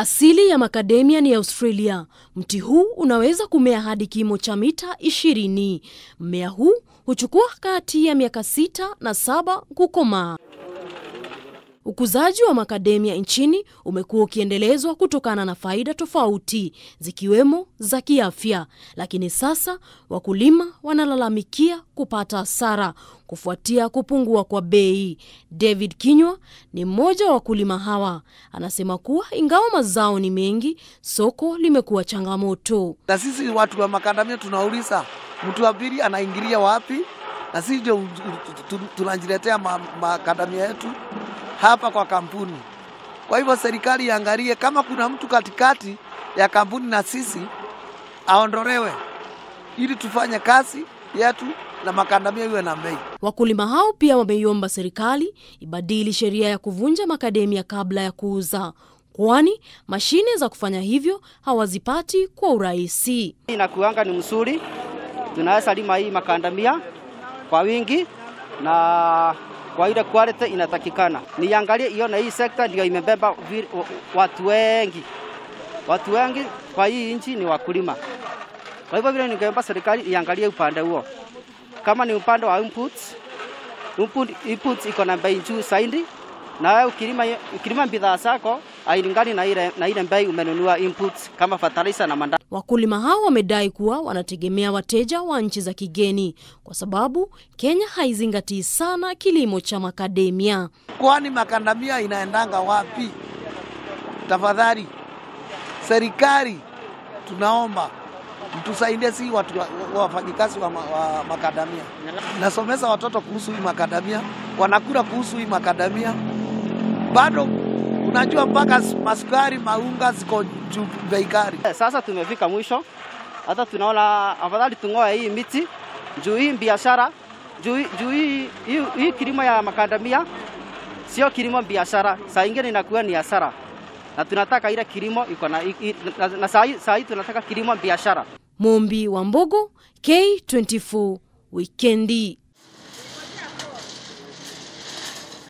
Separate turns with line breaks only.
Asili ya makademia ni Australia. Mti huu unaweza kumea hadi kimo cha mita ishirini. Mmea huu huchukua kati ya miaka sita na saba kukomaa. Ukuzaji wa makademia nchini umekuwa ukiendelezwa kutokana na faida tofauti zikiwemo za kiafya, lakini sasa wakulima wanalalamikia kupata hasara kufuatia kupungua kwa bei. David Kinywa ni mmoja wa wakulima hawa, anasema kuwa ingawa mazao ni mengi, soko limekuwa changamoto. Na
sisi watu wa makadamia tunauliza, mtu wa pili anaingilia wapi? Na sisi ndio tunajiletea makadamia yetu hapa kwa kampuni. Kwa hivyo serikali iangalie kama kuna mtu katikati ya kampuni na sisi aondolewe, ili tufanye kazi yetu na makandamia iwe na bei.
Wakulima hao pia wameiomba serikali ibadili sheria ya kuvunja makademia kabla ya kuuza, kwani mashine za kufanya hivyo hawazipati kwa urahisi.
Inakuanga ni mzuri, tunaweza lima hii makandamia kwa wingi na kwa ile quality inatakikana. Niangalie hiyo na hii sekta ndio imebeba watu wengi, watu wengi kwa hii nchi ni wakulima. Kwa hivyo vile ningeomba serikali iangalie upande huo, kama ni upande wa inputs, input, inputs iko na bei juu zaidi, na wewe ukilima, ukilima bidhaa zako ailingani na ile, na ile bei umenunua inputs kama fertilizer na manda. Wakulima hao
wamedai kuwa wanategemea wateja wa nchi za kigeni kwa sababu Kenya haizingatii
sana kilimo cha makademia. Kwani makadamia inaendanga wapi? Tafadhali serikali, tunaomba mtusaidie, si watu wafanyikazi wa, wa, wa makadamia. Nasomesa watoto kuhusu hii makadamia, wanakula kuhusu hii makadamia bado Unajua
mpaka maskari maunga ziko bei kali. Eh, sasa tumefika mwisho, hata tunaona afadhali tung'oe hii miti juu hii biashara juu hii, hii, hii kilimo ya makandamia sio kilimo biashara, saa ingine inakuwa ni hasara, na tunataka ile kilimo iko na, na, na saa hii tunataka kilimo biashara.
Mumbi wa Mbugu, K24 Wikendi.